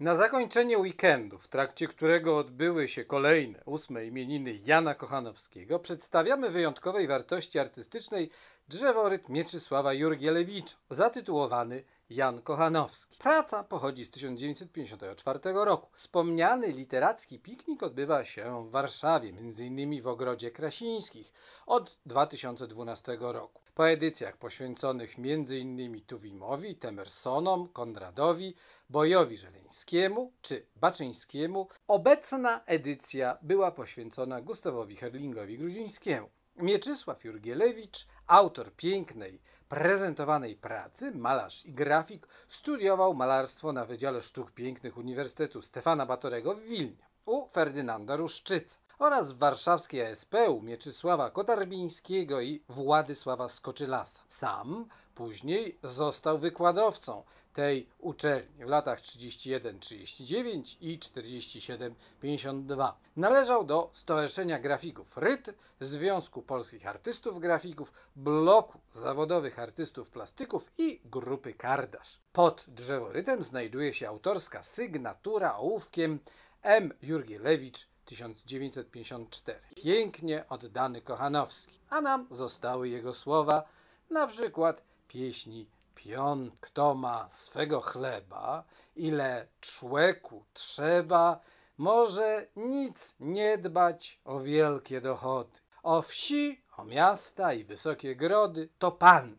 Na zakończenie weekendu, w trakcie którego odbyły się kolejne ósme imieniny Jana Kochanowskiego, przedstawiamy wyjątkowej wartości artystycznej drzeworyt Mieczysława Jurgielewicza, zatytułowany Jan Kochanowski. Praca pochodzi z 1954 roku. Wspomniany literacki piknik odbywa się w Warszawie, m.in. w Ogrodzie Krasińskich, od 2012 roku. Po edycjach poświęconych m.in. Tuwimowi, Temersonom, Konradowi, Bojowi Żeleńskiemu czy Baczyńskiemu, obecna edycja była poświęcona Gustawowi Herlingowi Gruzińskiemu. Mieczysław Jurgielewicz, autor pięknej, prezentowanej pracy, malarz i grafik, studiował malarstwo na Wydziale Sztuk Pięknych Uniwersytetu Stefana Batorego w Wilnie u Ferdynanda Ruszczyca oraz w warszawskiej ASP u Mieczysława Kotarbińskiego i Władysława Skoczylasa. Sam później został wykładowcą tej uczelni w latach 31-39 i 47-52. Należał do Stowarzyszenia Grafików RYT, Związku Polskich Artystów Grafików, Bloku Zawodowych Artystów Plastyków i Grupy Kardasz. Pod drzeworytem znajduje się autorska sygnatura ołówkiem M. Jurgielewicz 1954. Pięknie oddany Kochanowski, a nam zostały jego słowa, na przykład pieśni Pion, kto ma swego chleba, ile człeku trzeba, może nic nie dbać o wielkie dochody. O wsi, o miasta i wysokie grody to Pan,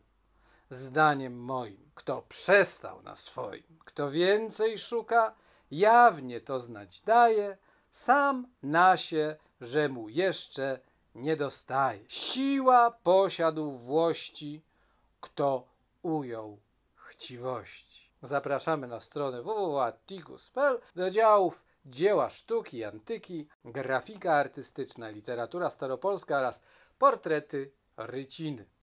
zdaniem moim, kto przestał na swoim, kto więcej szuka, jawnie to znać daje, sam nasie, że mu jeszcze nie dostaje. Siła posiadł włości, kto ujął chciwości. Zapraszamy na stronę www.atticus.pl do działów dzieła sztuki, antyki, grafika artystyczna, literatura staropolska oraz portrety ryciny.